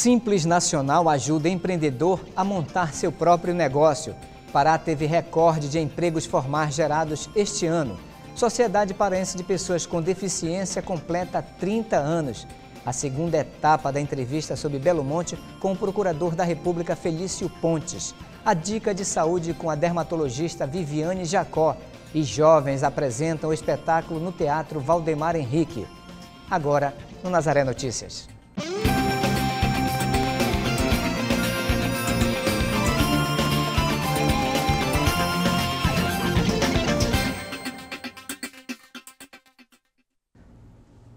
Simples Nacional ajuda empreendedor a montar seu próprio negócio. Pará teve recorde de empregos formais gerados este ano. Sociedade Paraense de Pessoas com Deficiência completa 30 anos. A segunda etapa da entrevista sobre Belo Monte com o procurador da República Felício Pontes. A dica de saúde com a dermatologista Viviane Jacó. E jovens apresentam o espetáculo no Teatro Valdemar Henrique. Agora, no Nazaré Notícias.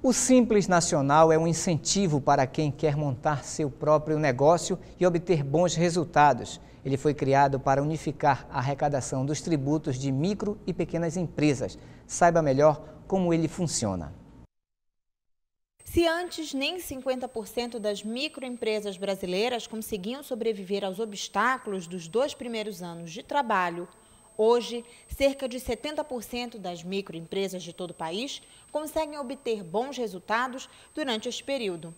O Simples Nacional é um incentivo para quem quer montar seu próprio negócio e obter bons resultados. Ele foi criado para unificar a arrecadação dos tributos de micro e pequenas empresas. Saiba melhor como ele funciona. Se antes nem 50% das microempresas brasileiras conseguiam sobreviver aos obstáculos dos dois primeiros anos de trabalho, hoje, cerca de 70% das microempresas de todo o país conseguem obter bons resultados durante este período.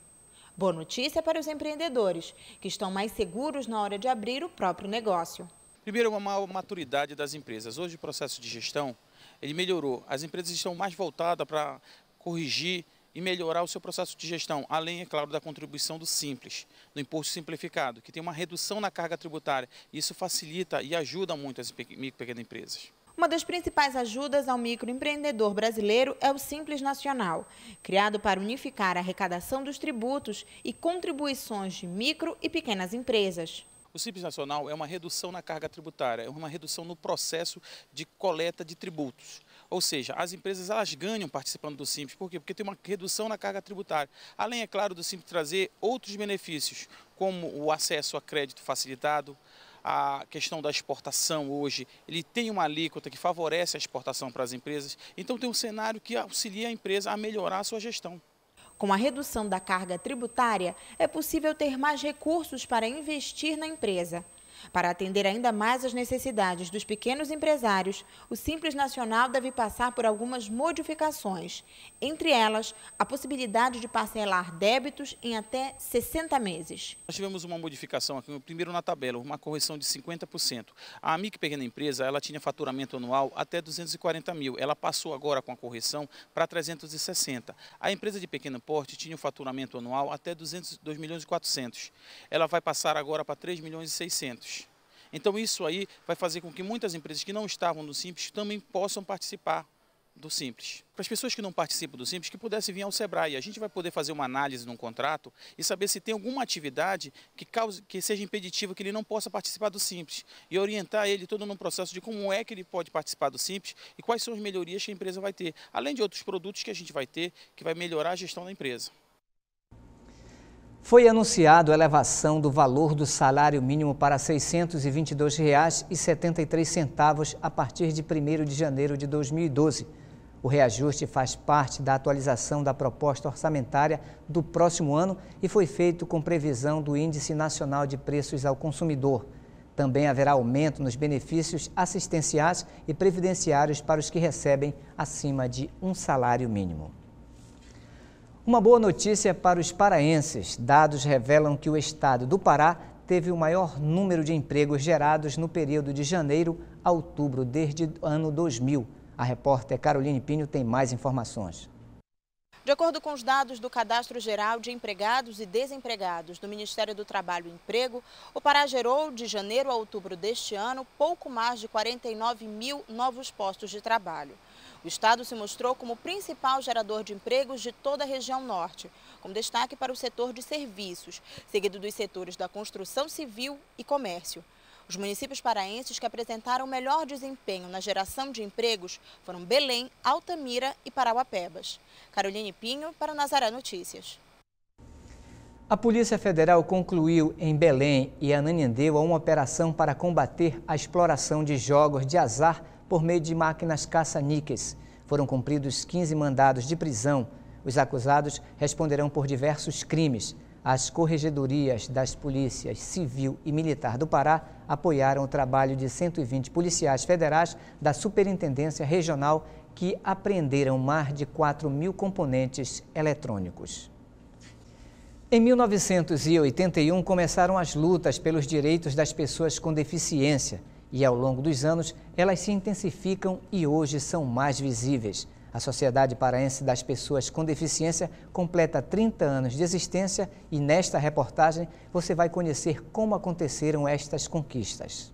Boa notícia para os empreendedores, que estão mais seguros na hora de abrir o próprio negócio. Primeiro, uma maior maturidade das empresas. Hoje o processo de gestão ele melhorou. As empresas estão mais voltadas para corrigir e melhorar o seu processo de gestão, além, é claro, da contribuição do Simples, do Imposto Simplificado, que tem uma redução na carga tributária. Isso facilita e ajuda muito as micro e pequenas empresas. Uma das principais ajudas ao microempreendedor brasileiro é o Simples Nacional, criado para unificar a arrecadação dos tributos e contribuições de micro e pequenas empresas. O Simples Nacional é uma redução na carga tributária, é uma redução no processo de coleta de tributos. Ou seja, as empresas elas ganham participando do Simples. Por quê? Porque tem uma redução na carga tributária. Além, é claro, do Simples trazer outros benefícios, como o acesso a crédito facilitado, a questão da exportação hoje, ele tem uma alíquota que favorece a exportação para as empresas, então tem um cenário que auxilia a empresa a melhorar a sua gestão. Com a redução da carga tributária, é possível ter mais recursos para investir na empresa. Para atender ainda mais às necessidades dos pequenos empresários, o Simples Nacional deve passar por algumas modificações, entre elas a possibilidade de parcelar débitos em até 60 meses. Nós tivemos uma modificação aqui, primeiro na tabela, uma correção de 50%. A micro pequena empresa, ela tinha faturamento anual até 240 mil, ela passou agora com a correção para 360. A empresa de pequeno porte tinha um faturamento anual até 200, 2 milhões e 400. Ela vai passar agora para 3 milhões e 600. Então isso aí vai fazer com que muitas empresas que não estavam no Simples também possam participar do Simples. Para as pessoas que não participam do Simples, que pudessem vir ao SEBRAE. A gente vai poder fazer uma análise num contrato e saber se tem alguma atividade que, cause, que seja impeditiva, que ele não possa participar do Simples. E orientar ele todo no processo de como é que ele pode participar do Simples e quais são as melhorias que a empresa vai ter. Além de outros produtos que a gente vai ter, que vai melhorar a gestão da empresa foi anunciado a elevação do valor do salário mínimo para R$ 622,73 a partir de 1 de janeiro de 2012. O reajuste faz parte da atualização da proposta orçamentária do próximo ano e foi feito com previsão do Índice Nacional de Preços ao Consumidor. Também haverá aumento nos benefícios assistenciais e previdenciários para os que recebem acima de um salário mínimo. Uma boa notícia para os paraenses. Dados revelam que o estado do Pará teve o maior número de empregos gerados no período de janeiro a outubro desde ano 2000. A repórter Caroline Pinho tem mais informações. De acordo com os dados do Cadastro Geral de Empregados e Desempregados do Ministério do Trabalho e Emprego, o Pará gerou, de janeiro a outubro deste ano, pouco mais de 49 mil novos postos de trabalho. O estado se mostrou como o principal gerador de empregos de toda a região norte, com destaque para o setor de serviços, seguido dos setores da construção civil e comércio. Os municípios paraenses que apresentaram melhor desempenho na geração de empregos foram Belém, Altamira e Parauapebas. Caroline Pinho para Nazaré Notícias. A Polícia Federal concluiu em Belém e Ananindeua uma operação para combater a exploração de jogos de azar por meio de máquinas caça-níqueis. Foram cumpridos 15 mandados de prisão. Os acusados responderão por diversos crimes. As corregedorias das polícias civil e militar do Pará apoiaram o trabalho de 120 policiais federais da Superintendência Regional que apreenderam mais de 4 mil componentes eletrônicos. Em 1981 começaram as lutas pelos direitos das pessoas com deficiência e, ao longo dos anos, elas se intensificam e hoje são mais visíveis. A Sociedade Paraense das Pessoas com Deficiência completa 30 anos de existência e, nesta reportagem, você vai conhecer como aconteceram estas conquistas.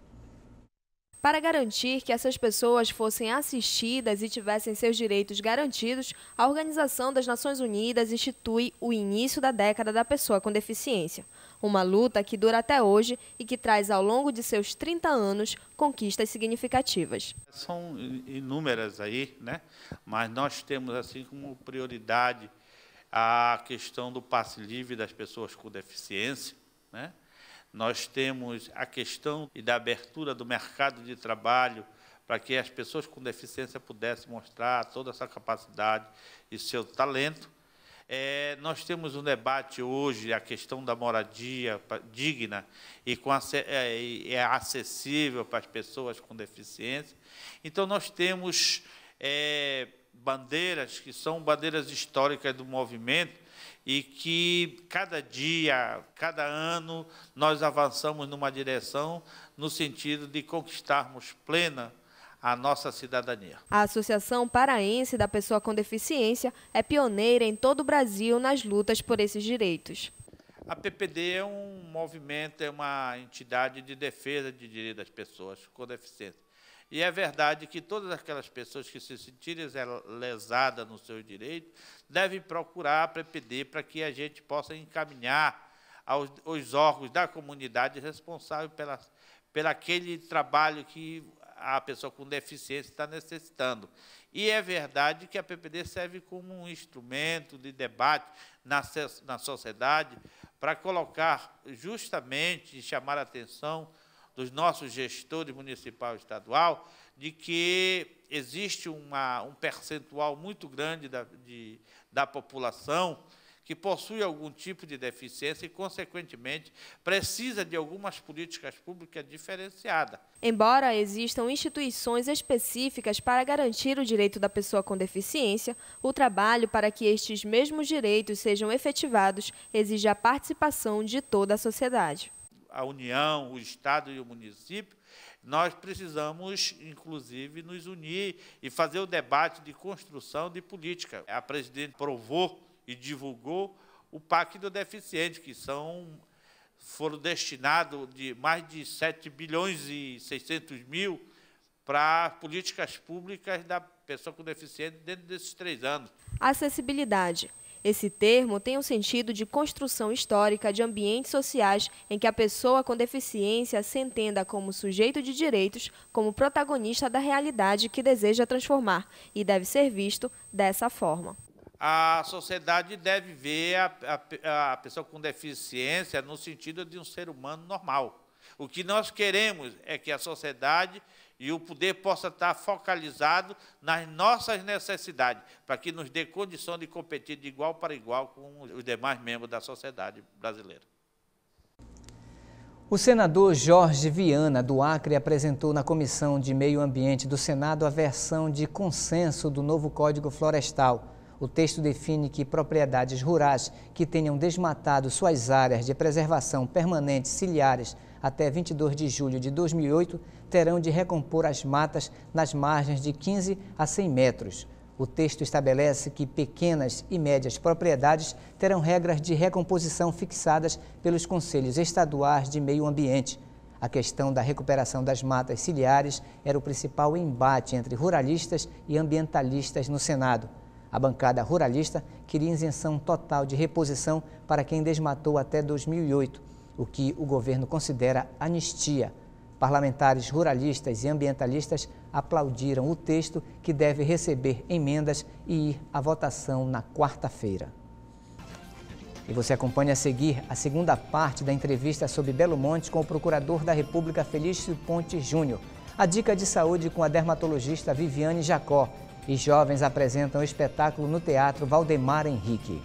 Para garantir que essas pessoas fossem assistidas e tivessem seus direitos garantidos, a Organização das Nações Unidas institui o início da década da pessoa com deficiência. Uma luta que dura até hoje e que traz ao longo de seus 30 anos conquistas significativas. São inúmeras aí, né? mas nós temos assim como prioridade a questão do passe livre das pessoas com deficiência, né? Nós temos a questão da abertura do mercado de trabalho para que as pessoas com deficiência pudessem mostrar toda essa capacidade e seu talento. É, nós temos um debate hoje, a questão da moradia digna e com, é, é acessível para as pessoas com deficiência. Então, nós temos é, bandeiras que são bandeiras históricas do movimento e que cada dia, cada ano, nós avançamos numa direção no sentido de conquistarmos plena a nossa cidadania. A Associação Paraense da Pessoa com Deficiência é pioneira em todo o Brasil nas lutas por esses direitos. A PPD é um movimento, é uma entidade de defesa de direitos das pessoas com deficiência. E é verdade que todas aquelas pessoas que se sentirem lesadas no seu direito devem procurar a PPD para que a gente possa encaminhar aos, aos órgãos da comunidade responsável pela, pelo aquele trabalho que a pessoa com deficiência está necessitando. E é verdade que a PPD serve como um instrumento de debate na, na sociedade para colocar justamente e chamar a atenção dos nossos gestores municipal e estadual, de que existe uma, um percentual muito grande da, de, da população que possui algum tipo de deficiência e, consequentemente, precisa de algumas políticas públicas diferenciadas. Embora existam instituições específicas para garantir o direito da pessoa com deficiência, o trabalho para que estes mesmos direitos sejam efetivados exige a participação de toda a sociedade a União, o Estado e o município, nós precisamos, inclusive, nos unir e fazer o debate de construção de política. A presidente provou e divulgou o Pacto do Deficiente, que são foram destinados de mais de 7 bilhões e 600 mil para políticas públicas da pessoa com deficiência dentro desses três anos. Acessibilidade. Esse termo tem o um sentido de construção histórica de ambientes sociais em que a pessoa com deficiência se entenda como sujeito de direitos, como protagonista da realidade que deseja transformar, e deve ser visto dessa forma. A sociedade deve ver a, a, a pessoa com deficiência no sentido de um ser humano normal. O que nós queremos é que a sociedade e o poder possa estar focalizado nas nossas necessidades, para que nos dê condição de competir de igual para igual com os demais membros da sociedade brasileira. O senador Jorge Viana, do Acre, apresentou na Comissão de Meio Ambiente do Senado a versão de consenso do novo Código Florestal. O texto define que propriedades rurais que tenham desmatado suas áreas de preservação permanente ciliares até 22 de julho de 2008 terão de recompor as matas nas margens de 15 a 100 metros. O texto estabelece que pequenas e médias propriedades terão regras de recomposição fixadas pelos Conselhos Estaduais de Meio Ambiente. A questão da recuperação das matas ciliares era o principal embate entre ruralistas e ambientalistas no Senado. A bancada ruralista queria isenção total de reposição para quem desmatou até 2008, o que o governo considera anistia. Parlamentares ruralistas e ambientalistas aplaudiram o texto que deve receber emendas e ir à votação na quarta-feira. E você acompanha a seguir a segunda parte da entrevista sobre Belo Monte com o procurador da República Felício Ponte Júnior. A dica de saúde com a dermatologista Viviane Jacó. E jovens apresentam o espetáculo no Teatro Valdemar Henrique.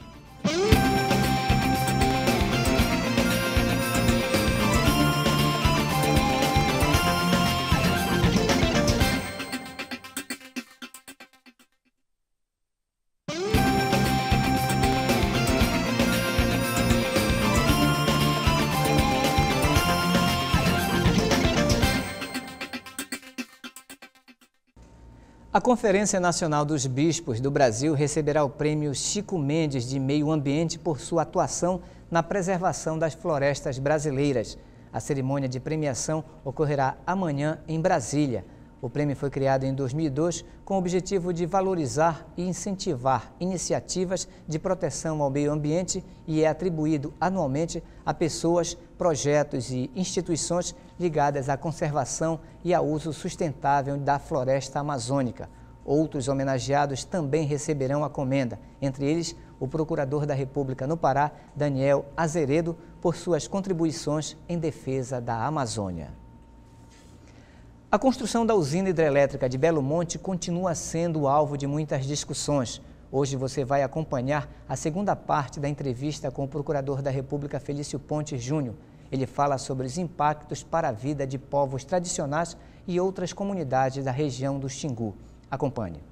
Conferência Nacional dos Bispos do Brasil receberá o prêmio Chico Mendes de Meio Ambiente por sua atuação na preservação das florestas brasileiras. A cerimônia de premiação ocorrerá amanhã em Brasília. O prêmio foi criado em 2002 com o objetivo de valorizar e incentivar iniciativas de proteção ao meio ambiente e é atribuído anualmente a pessoas, projetos e instituições ligadas à conservação e ao uso sustentável da floresta amazônica. Outros homenageados também receberão a comenda, entre eles o Procurador da República no Pará, Daniel Azeredo, por suas contribuições em defesa da Amazônia. A construção da usina hidrelétrica de Belo Monte continua sendo alvo de muitas discussões. Hoje você vai acompanhar a segunda parte da entrevista com o procurador da República Felício Pontes Júnior. Ele fala sobre os impactos para a vida de povos tradicionais e outras comunidades da região do Xingu. Acompanhe.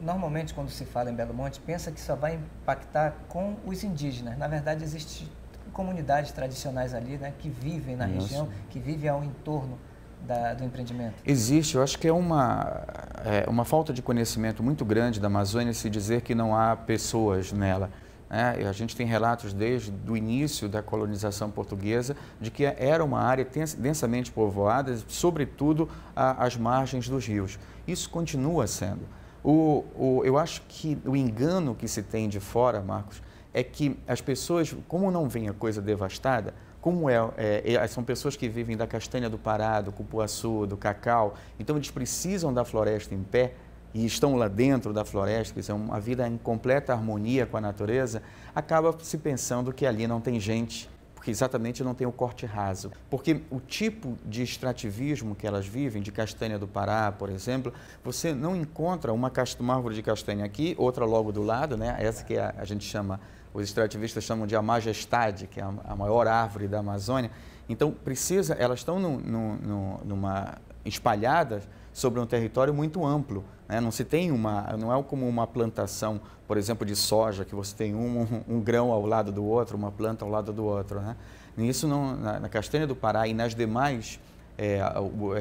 Normalmente, quando se fala em Belo Monte, pensa que só vai impactar com os indígenas. Na verdade, existem comunidades tradicionais ali né, que vivem na região, que vivem ao entorno da, do empreendimento? Existe, eu acho que é uma, é uma falta de conhecimento muito grande da Amazônia se dizer que não há pessoas nela. É, a gente tem relatos desde o início da colonização portuguesa de que era uma área densamente povoada, sobretudo às as margens dos rios. Isso continua sendo. O, o, eu acho que o engano que se tem de fora, Marcos, é que as pessoas, como não vem a coisa devastada, como é, é, é, são pessoas que vivem da castanha do Pará, do cupuaçu, do cacau, então eles precisam da floresta em pé e estão lá dentro da floresta, que é uma vida em completa harmonia com a natureza, acaba se pensando que ali não tem gente, porque exatamente não tem o corte raso. Porque o tipo de extrativismo que elas vivem, de castanha do Pará, por exemplo, você não encontra uma, uma árvore de castanha aqui, outra logo do lado, né? essa que é a, a gente chama os extrativistas chamam de a majestade, que é a maior árvore da Amazônia. Então, precisa, elas estão no, no, no, numa espalhadas sobre um território muito amplo. Né? Não se tem uma, não é como uma plantação, por exemplo, de soja, que você tem um, um, grão ao lado do outro, uma planta ao lado do outro. Né? Isso não, na, na castanha do Pará e nas demais é, é,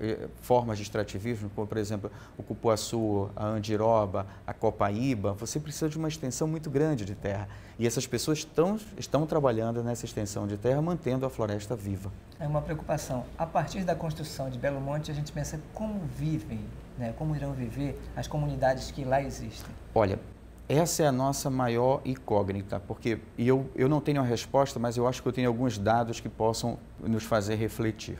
é, formas de extrativismo, como por exemplo o cupuaçu, a andiroba, a copaíba, você precisa de uma extensão muito grande de terra. E essas pessoas estão, estão trabalhando nessa extensão de terra, mantendo a floresta viva. É uma preocupação. A partir da construção de Belo Monte, a gente pensa como vivem, né? como irão viver as comunidades que lá existem. Olha, essa é a nossa maior incógnita, porque eu, eu não tenho a resposta, mas eu acho que eu tenho alguns dados que possam nos fazer refletir.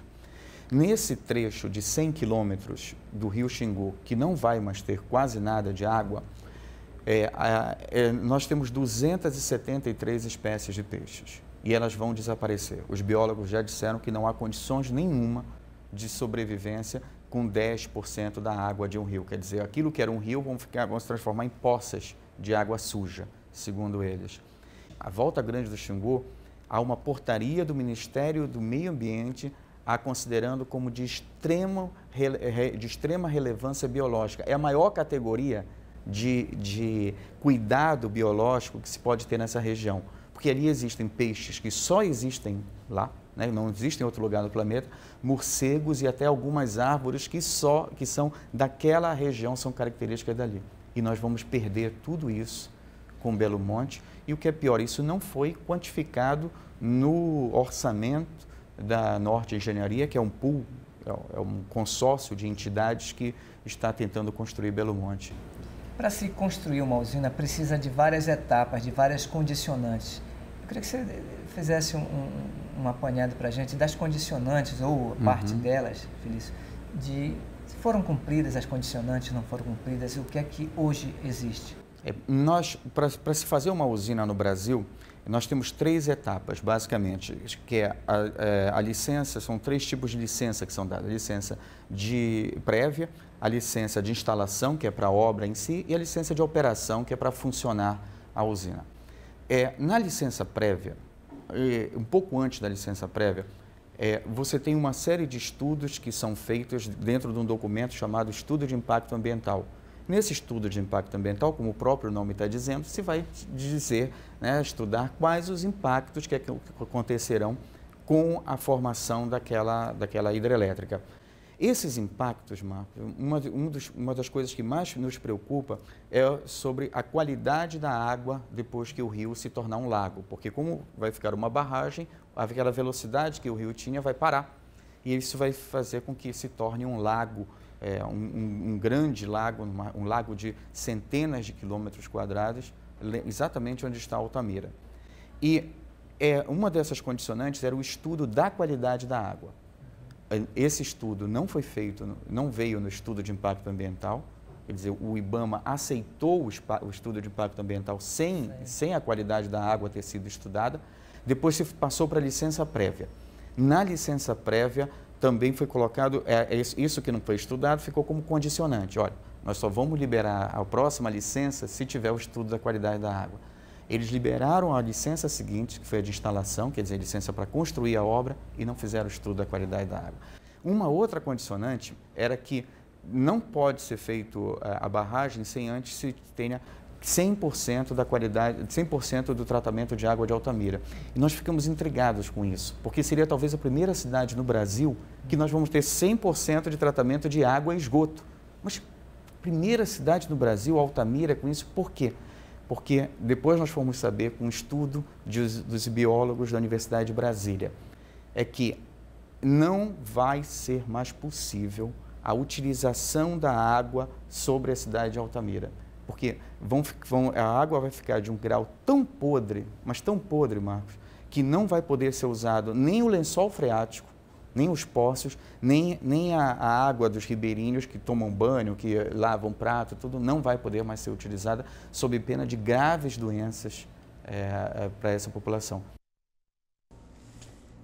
Nesse trecho de 100 quilômetros do rio Xingu, que não vai mais ter quase nada de água, é, é, nós temos 273 espécies de peixes e elas vão desaparecer. Os biólogos já disseram que não há condições nenhuma de sobrevivência com 10% da água de um rio. Quer dizer, aquilo que era um rio vão, ficar, vão se transformar em poças de água suja, segundo eles. A Volta Grande do Xingu, há uma portaria do Ministério do Meio Ambiente a considerando como de, extremo, de extrema relevância biológica. É a maior categoria de, de cuidado biológico que se pode ter nessa região, porque ali existem peixes que só existem lá, né? não existem em outro lugar do planeta, morcegos e até algumas árvores que só que são daquela região, são características dali. E nós vamos perder tudo isso com Belo Monte. E o que é pior, isso não foi quantificado no orçamento da Norte Engenharia, que é um pool, é, é um consórcio de entidades que está tentando construir Belo Monte. Para se construir uma usina, precisa de várias etapas, de várias condicionantes. Eu queria que você eh, fizesse um, um, apanhado para a gente das condicionantes, ou uhum. parte uhum. delas, Felício, de se foram cumpridas as condicionantes, não foram cumpridas, o que é que hoje existe? É, nós, para se fazer uma usina no Brasil, nós temos três etapas, basicamente, que é a, a, é, a, licença, são três tipos de licença que são dadas. A licença de prévia, a licença de instalação, que é para a obra em si, e a licença de operação, que é para funcionar a usina. É, na licença prévia, um pouco antes da licença prévia, é, você tem uma série de estudos que são feitos dentro de um documento chamado Estudo de Impacto Ambiental, Nesse estudo de impacto ambiental, como o próprio nome está dizendo, se vai dizer, né, estudar quais os impactos que é acontecerão com a formação daquela, daquela hidrelétrica. Esses impactos, Marco, uma, um dos, uma das coisas que mais nos preocupa é sobre a qualidade da água depois que o rio se tornar um lago, porque como vai ficar uma barragem, aquela velocidade que o rio tinha vai parar e isso vai fazer com que se torne um lago é, um, um, grande lago, um lago de centenas de quilômetros quadrados, exatamente onde está Altamira. E é, uma dessas condicionantes era o estudo da qualidade da água. É, esse estudo não foi feito, não veio no estudo de impacto ambiental, quer dizer, o IBAMA aceitou o, estudo de impacto ambiental sem, sem a qualidade da água ter sido estudada, depois se passou para a licença prévia. Na licença prévia, também foi colocado, é, é isso que não foi estudado, ficou como condicionante. Olha, nós só vamos liberar a próxima licença se tiver o estudo da qualidade da água. Eles liberaram a licença seguinte, que foi a de instalação, quer dizer, licença para construir a obra, e não fizeram o estudo da qualidade da água. Uma outra condicionante era que não pode ser feito eh, a barragem sem antes se tenha 100% da qualidade, 100% do tratamento de água de Altamira. E nós ficamos intrigados com isso, porque seria talvez a primeira cidade no Brasil que nós vamos ter 100% de tratamento de água e esgoto. Mas primeira cidade no Brasil, Altamira, com isso, por quê? Porque depois nós fomos saber com um estudo de, dos biólogos da Universidade de Brasília, é que não vai ser mais possível a utilização da água sobre a cidade de Altamira. Porque vão, vão, a água vai ficar de um grau tão podre, mas tão podre, Marcos, que não vai poder ser usado nem o lençol freático, nem os poços, nem, nem a, a, água dos ribeirinhos que tomam banho, que lavam prato, tudo não vai poder mais ser utilizada sob pena de graves doenças é, para essa população.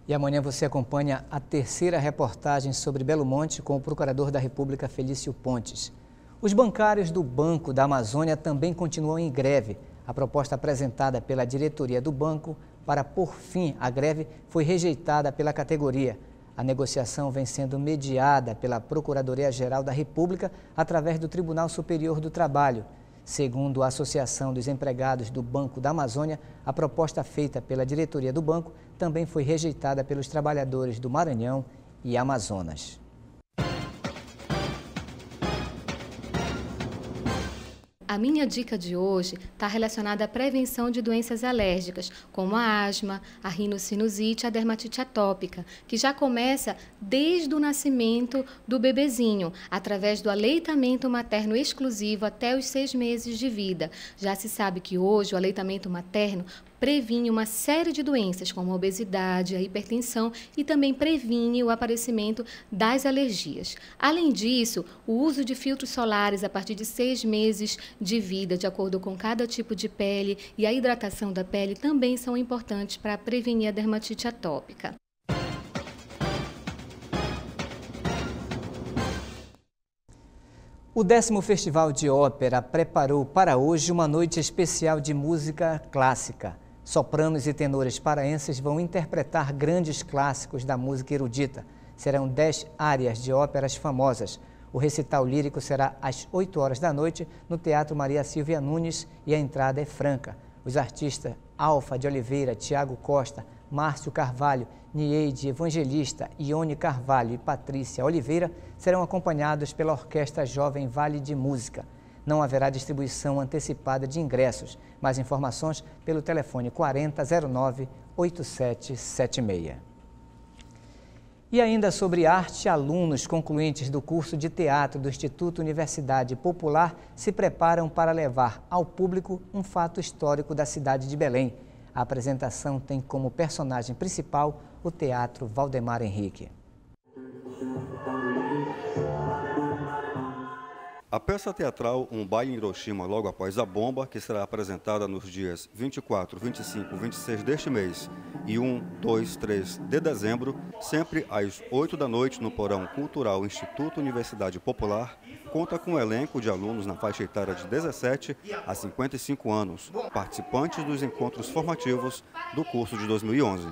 E amanhã você acompanha a terceira reportagem sobre Belo Monte com o Procurador da República, Felício Pontes. Os bancários do Banco da Amazônia também continuam em greve. A proposta apresentada pela diretoria do banco para por fim à greve foi rejeitada pela categoria. A negociação vem sendo mediada pela Procuradoria-Geral da República através do Tribunal Superior do Trabalho. Segundo a Associação dos Empregados do Banco da Amazônia, a proposta feita pela diretoria do banco também foi rejeitada pelos trabalhadores do Maranhão e Amazonas. A minha dica de hoje está relacionada à prevenção de doenças alérgicas, como a asma, a rinocinusite, a dermatite atópica, que já começa desde o nascimento do bebezinho, através do aleitamento materno exclusivo até os seis meses de vida. Já se sabe que hoje o aleitamento materno previne uma série de doenças, como a obesidade, a hipertensão e também previne o aparecimento das alergias. Além disso, o uso de filtros solares a partir de seis meses de vida, de acordo com cada tipo de pele e a hidratação da pele, também são importantes para prevenir a dermatite atópica. O décimo Festival de Ópera preparou para hoje uma noite especial de música clássica. Sopranos e tenores paraenses vão interpretar grandes clássicos da música erudita. Serão dez áreas de óperas famosas. O recital lírico será às 8 horas da noite no Teatro Maria Silvia Nunes e a entrada é franca. Os artistas Alfa de Oliveira, Tiago Costa, Márcio Carvalho, Nieide Evangelista, Ione Carvalho e Patrícia Oliveira serão acompanhados pela Orquestra Jovem Vale de Música. Não haverá distribuição antecipada de ingressos. Mais informações pelo telefone 4009 8776. E ainda sobre arte, alunos concluintes do curso de teatro do Instituto Universidade Popular se preparam para levar ao público um fato histórico da cidade de Belém. A apresentação tem como personagem principal o Teatro Valdemar Henrique. A peça teatral Um Baile em Hiroshima Logo Após a Bomba, que será apresentada nos dias 24, 25, 26 deste mês e 1, 2, 3 de dezembro, sempre às 8 da noite no Porão Cultural Instituto Universidade Popular, conta com um elenco de alunos na faixa etária de 17 a 55 anos, participantes dos encontros formativos do curso de 2011.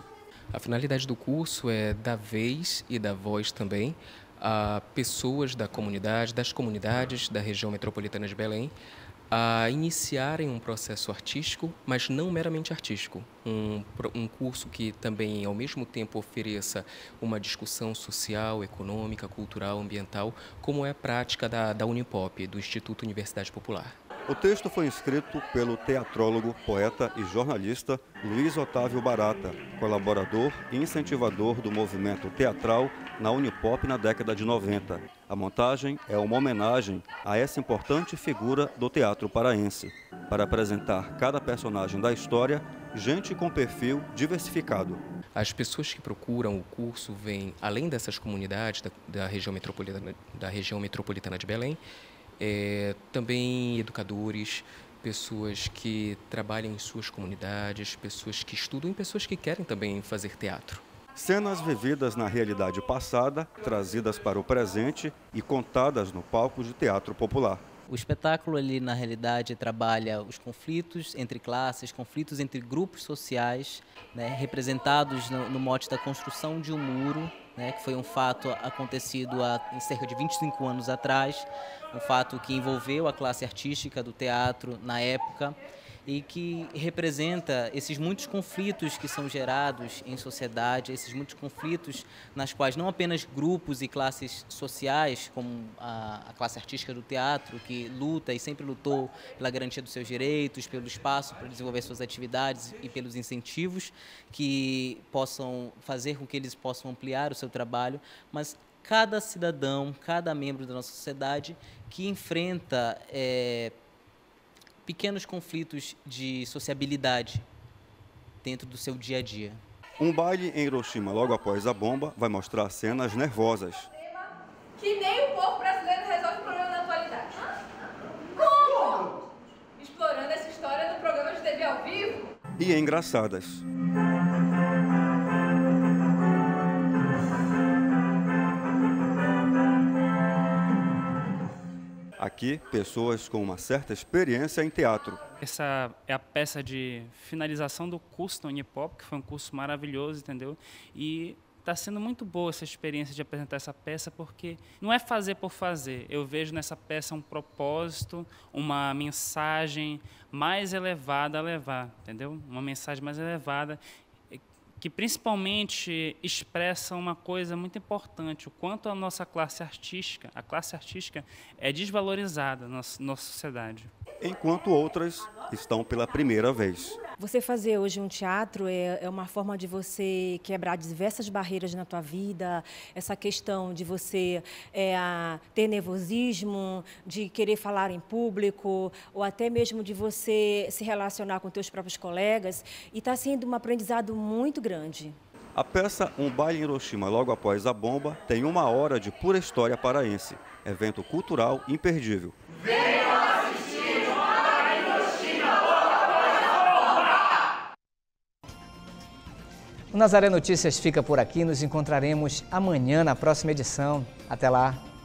A finalidade do curso é dar vez e da voz também a pessoas da comunidade, das comunidades da região metropolitana de Belém, a iniciarem um processo artístico, mas não meramente artístico. Um, um, curso que também, ao mesmo tempo, ofereça uma discussão social, econômica, cultural, ambiental, como é a prática da, da Unipop, do Instituto Universidade Popular. O texto foi escrito pelo teatrólogo, poeta e jornalista Luiz Otávio Barata, colaborador e incentivador do movimento teatral na Unipop na década de 90. A montagem é uma homenagem a essa importante figura do teatro paraense, para apresentar cada personagem da história gente com perfil diversificado. As pessoas que procuram o curso vêm, além dessas comunidades da, da região, metropolitana, da região metropolitana de Belém, é, também educadores, pessoas que trabalham em suas comunidades, pessoas que estudam e pessoas que querem também fazer teatro. Cenas vividas na realidade passada, trazidas para o presente e contadas no palco de teatro popular. O espetáculo ali na realidade trabalha os conflitos entre classes, conflitos entre grupos sociais, né, representados no, mote da construção de um muro, né, que foi um fato acontecido há em cerca de 25 anos atrás, um fato que envolveu a classe artística do teatro na época e que representa esses muitos conflitos que são gerados em sociedade, esses muitos conflitos nas quais não apenas grupos e classes sociais, como a, a, classe artística do teatro, que luta e sempre lutou pela garantia dos seus direitos, pelo espaço para desenvolver suas atividades e pelos incentivos que possam fazer com que eles possam ampliar o seu trabalho, mas cada cidadão, cada membro da nossa sociedade que enfrenta é, pequenos conflitos de sociabilidade dentro do seu dia a dia. Um baile em Hiroshima logo após a bomba vai mostrar cenas nervosas. Que nem o povo brasileiro resolve o problema da atualidade. Como? Explorando essa história no programa de TV ao vivo. E é engraçadas. aqui pessoas com uma certa experiência em teatro. Essa é a peça de finalização do curso da Unipop, que foi um curso maravilhoso, entendeu? E está sendo muito boa essa experiência de apresentar essa peça, porque não é fazer por fazer. Eu vejo nessa peça um propósito, uma mensagem mais elevada a levar, entendeu? Uma mensagem mais elevada que principalmente expressa uma coisa muito importante, o quanto a nossa classe artística, a classe artística é desvalorizada na nossa sociedade. Enquanto outras estão pela primeira vez. Você fazer hoje um teatro é, é uma forma de você quebrar diversas barreiras na tua vida, essa questão de você é, ter nervosismo, de querer falar em público, ou até mesmo de você se relacionar com teus próprios colegas. E está sendo um aprendizado muito grande. A peça Um Baile em Hiroshima Logo Após a Bomba tem uma hora de pura história paraense. Evento cultural imperdível. Vem! O Nazaré Notícias fica por aqui. Nos encontraremos amanhã na próxima edição. Até lá!